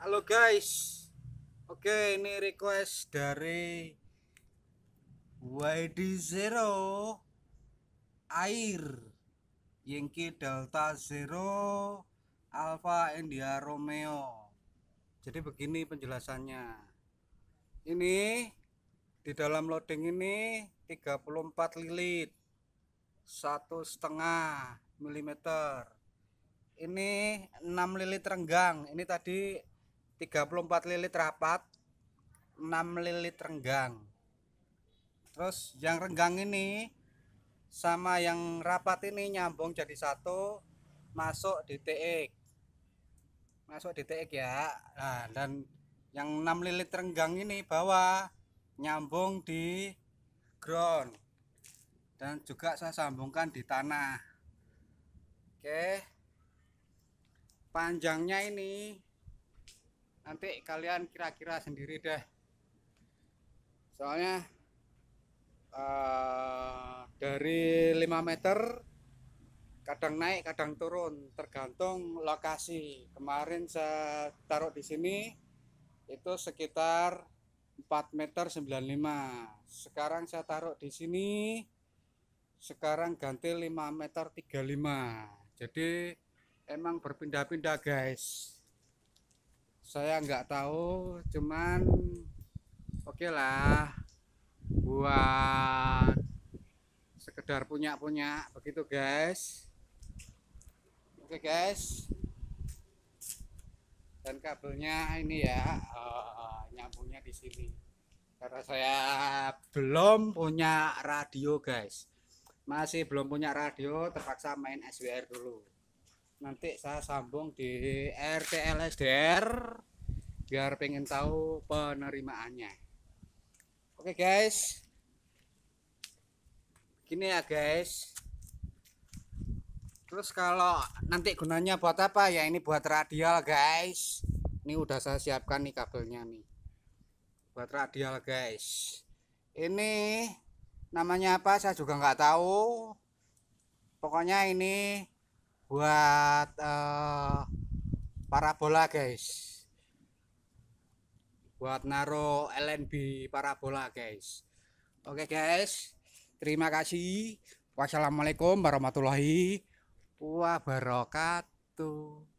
Halo guys. Oke, ini request dari YD 0 Air Yankee Delta Zero Alpha India Romeo. Jadi begini penjelasannya. Ini di dalam loading ini 34 lilit satu setengah milimeter ini 6 lilit renggang ini tadi 34 lilit rapat 6 lilit renggang terus yang renggang ini sama yang rapat ini nyambung jadi satu masuk di TX masuk di TX ya nah, dan yang 6 lilit renggang ini bawah nyambung di ground dan juga saya sambungkan di tanah oke panjangnya ini nanti kalian kira-kira sendiri deh soalnya uh, dari 5 meter kadang naik kadang turun tergantung lokasi kemarin saya taruh di sini itu sekitar 4 meter 95 sekarang saya taruh di sini sekarang ganti 5 meter 35 jadi emang berpindah-pindah guys saya nggak tahu cuman oke okay lah buat sekedar punya-punya begitu guys oke okay guys dan kabelnya ini ya uh, eh, nyambungnya di sini karena saya belum punya radio guys masih belum punya radio terpaksa main SWR dulu nanti saya sambung di RTLSDR biar pengen tahu penerimaannya oke guys gini ya guys terus kalau nanti gunanya buat apa ya ini buat radial guys ini udah saya siapkan nih kabelnya nih buat radial guys ini namanya apa saya juga nggak tahu pokoknya ini buat uh, parabola guys buat naro LNB parabola guys oke guys terima kasih wassalamualaikum warahmatullahi wabarakatuh